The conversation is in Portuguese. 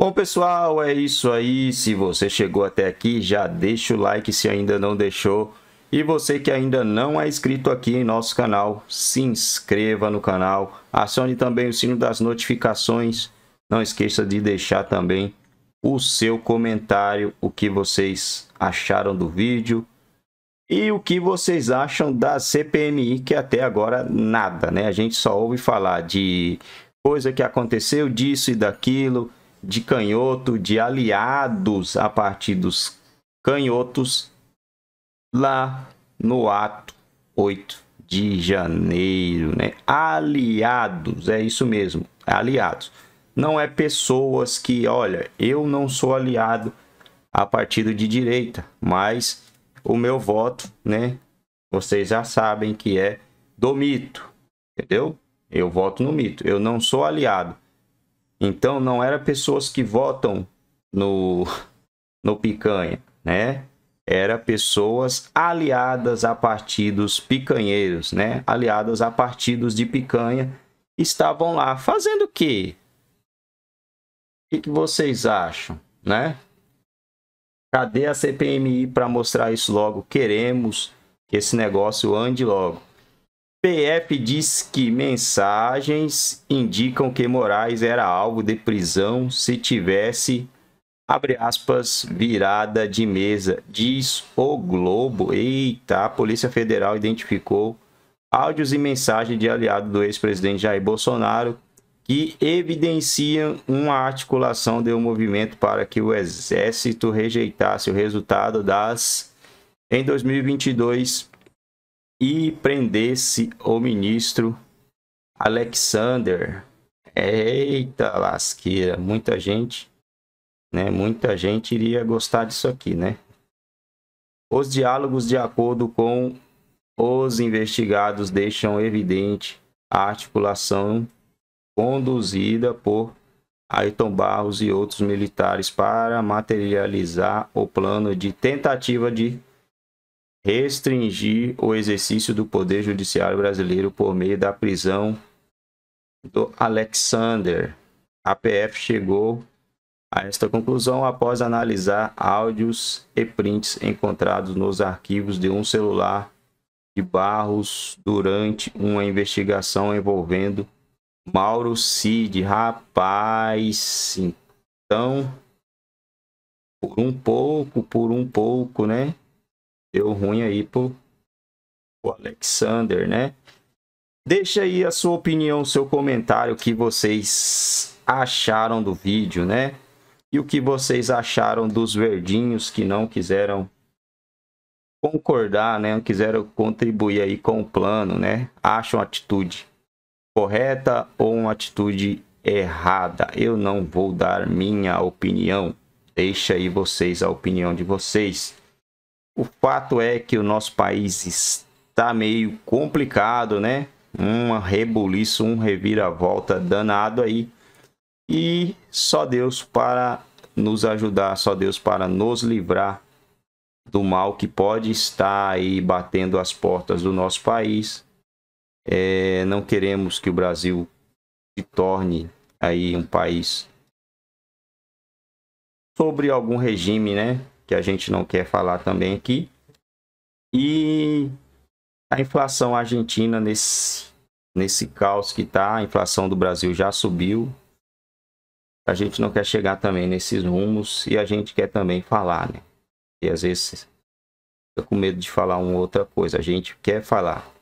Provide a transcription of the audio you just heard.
Bom, pessoal, é isso aí. Se você chegou até aqui, já deixa o like se ainda não deixou. E você que ainda não é inscrito aqui em nosso canal, se inscreva no canal. Acione também o sino das notificações. Não esqueça de deixar também o seu comentário, o que vocês acharam do vídeo e o que vocês acham da CPMI, que até agora nada, né? A gente só ouve falar de coisa que aconteceu, disso e daquilo, de canhoto, de aliados a partidos canhotos, lá no ato 8 de janeiro, né? Aliados, é isso mesmo, aliados. Não é pessoas que, olha, eu não sou aliado a partido de direita, mas o meu voto, né? Vocês já sabem que é do mito, entendeu? Eu voto no mito, eu não sou aliado então não era pessoas que votam no, no picanha, né? Era pessoas aliadas a partidos picanheiros, né? Aliadas a partidos de picanha estavam lá fazendo o quê? O que, que vocês acham, né? Cadê a CPMI para mostrar isso logo? Queremos que esse negócio ande logo. PF diz que mensagens indicam que Moraes era alvo de prisão se tivesse, abre aspas, virada de mesa, diz o Globo. Eita, a Polícia Federal identificou áudios e mensagens de aliado do ex-presidente Jair Bolsonaro que evidenciam uma articulação de um movimento para que o Exército rejeitasse o resultado das, em 2022, e prendesse o ministro Alexander. Eita lasqueira, muita gente, né? Muita gente iria gostar disso aqui, né? Os diálogos, de acordo com os investigados, deixam evidente a articulação conduzida por Ayrton Barros e outros militares para materializar o plano de tentativa de restringir o exercício do poder judiciário brasileiro por meio da prisão do Alexander. A PF chegou a esta conclusão após analisar áudios e prints encontrados nos arquivos de um celular de Barros durante uma investigação envolvendo Mauro Cid. Rapaz, então, por um pouco, por um pouco, né? Deu ruim aí pro, pro Alexander, né? Deixa aí a sua opinião, o seu comentário, o que vocês acharam do vídeo, né? E o que vocês acharam dos verdinhos que não quiseram concordar, né? Não quiseram contribuir aí com o plano, né? Acham atitude correta ou uma atitude errada. Eu não vou dar minha opinião. Deixa aí vocês a opinião de vocês. O fato é que o nosso país está meio complicado, né? Um rebuliço, um reviravolta danado aí. E só Deus para nos ajudar, só Deus para nos livrar do mal que pode estar aí batendo as portas do nosso país. É, não queremos que o Brasil se torne aí um país sobre algum regime, né? que a gente não quer falar também aqui. E a inflação argentina nesse, nesse caos que está, a inflação do Brasil já subiu. A gente não quer chegar também nesses rumos e a gente quer também falar, né? E às vezes fica com medo de falar uma outra coisa. A gente quer falar.